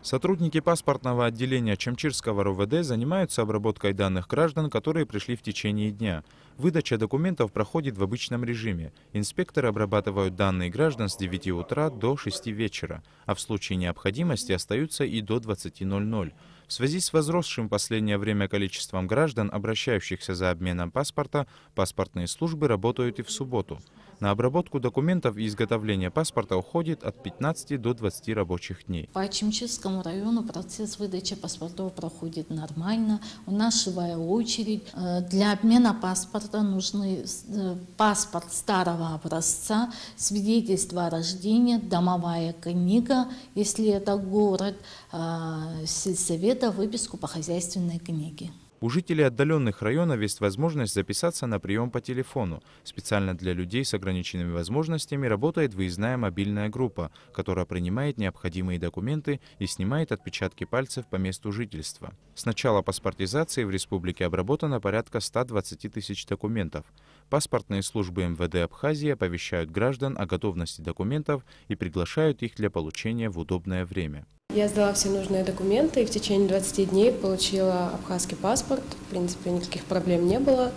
Сотрудники паспортного отделения Чемчирского РУВД занимаются обработкой данных граждан, которые пришли в течение дня. Выдача документов проходит в обычном режиме. Инспекторы обрабатывают данные граждан с 9 утра до 6 вечера, а в случае необходимости остаются и до 20.00. В связи с возросшим в последнее время количеством граждан, обращающихся за обменом паспорта, паспортные службы работают и в субботу. На обработку документов и изготовление паспорта уходит от 15 до 20 рабочих дней. По Чемчинскому району процесс выдачи паспортов проходит нормально. У нас живая очередь. Э, для обмена паспорта нужны э, паспорт старого образца, свидетельство о рождении, домовая книга, если это город, э, сельсовет это выписку по хозяйственной книге. У жителей отдаленных районов есть возможность записаться на прием по телефону. Специально для людей с ограниченными возможностями работает выездная мобильная группа, которая принимает необходимые документы и снимает отпечатки пальцев по месту жительства. С начала паспортизации в республике обработано порядка 120 тысяч документов. Паспортные службы МВД Абхазии оповещают граждан о готовности документов и приглашают их для получения в удобное время. Я сдала все нужные документы и в течение 20 дней получила абхазский паспорт. В принципе, никаких проблем не было.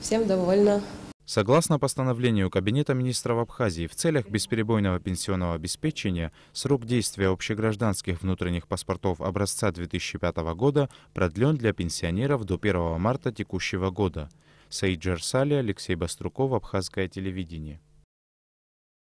Всем довольна. Согласно постановлению Кабинета министров Абхазии, в целях бесперебойного пенсионного обеспечения срок действия общегражданских внутренних паспортов образца 2005 года продлен для пенсионеров до 1 марта текущего года. Саид Джарсали, Алексей Баструков, Абхазское телевидение.